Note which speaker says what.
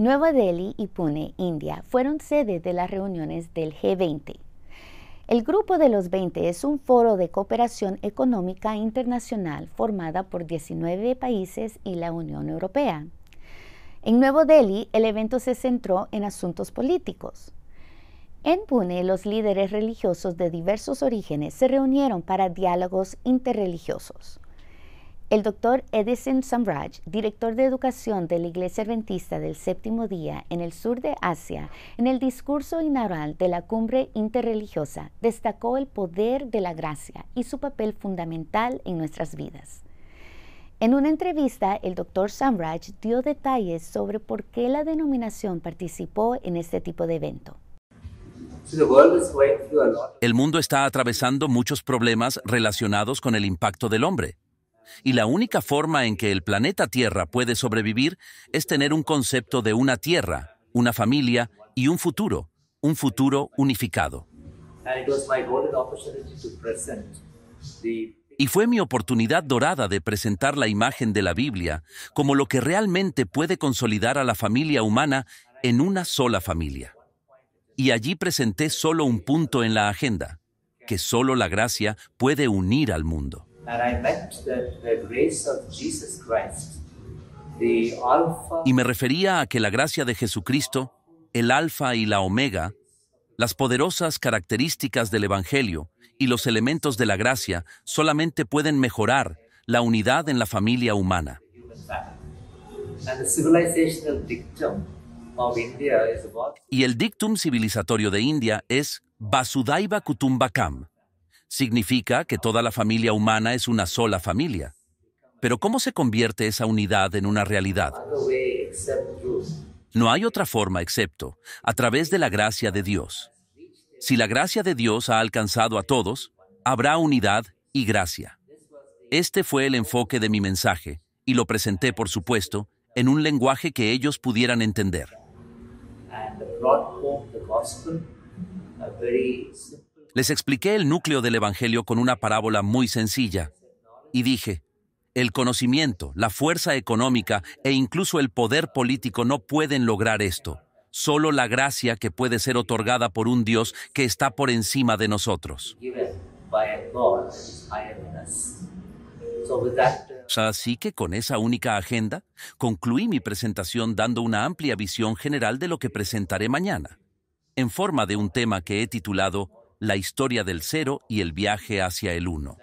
Speaker 1: Nueva Delhi y Pune, India, fueron sede de las reuniones del G20. El Grupo de los 20 es un foro de cooperación económica internacional formada por 19 países y la Unión Europea. En Nuevo Delhi, el evento se centró en asuntos políticos. En Pune, los líderes religiosos de diversos orígenes se reunieron para diálogos interreligiosos. El doctor Edison Samraj, director de educación de la Iglesia Adventista del Séptimo Día en el sur de Asia, en el discurso inaugural de la cumbre interreligiosa, destacó el poder de la gracia y su papel fundamental en nuestras vidas. En una entrevista, el doctor Samraj dio detalles sobre por qué la denominación participó en este tipo de evento.
Speaker 2: El mundo está atravesando muchos problemas relacionados con el impacto del hombre y la única forma en que el planeta Tierra puede sobrevivir es tener un concepto de una Tierra, una familia y un futuro, un futuro unificado. Y fue mi oportunidad dorada de presentar la imagen de la Biblia como lo que realmente puede consolidar a la familia humana en una sola familia. Y allí presenté solo un punto en la agenda, que solo la gracia puede unir al mundo. Y me refería a que la gracia de Jesucristo, el alfa y la omega, las poderosas características del Evangelio y los elementos de la gracia solamente pueden mejorar la unidad en la familia humana. Y el dictum civilizatorio de India es Vasudaiba Kutumbakam, significa que toda la familia humana es una sola familia. Pero ¿cómo se convierte esa unidad en una realidad? No hay otra forma excepto a través de la gracia de Dios. Si la gracia de Dios ha alcanzado a todos, habrá unidad y gracia. Este fue el enfoque de mi mensaje, y lo presenté, por supuesto, en un lenguaje que ellos pudieran entender. Les expliqué el núcleo del Evangelio con una parábola muy sencilla y dije, el conocimiento, la fuerza económica e incluso el poder político no pueden lograr esto, solo la gracia que puede ser otorgada por un Dios que está por encima de nosotros. Así que con esa única agenda, concluí mi presentación dando una amplia visión general de lo que presentaré mañana, en forma de un tema que he titulado la historia del cero y el viaje hacia el uno.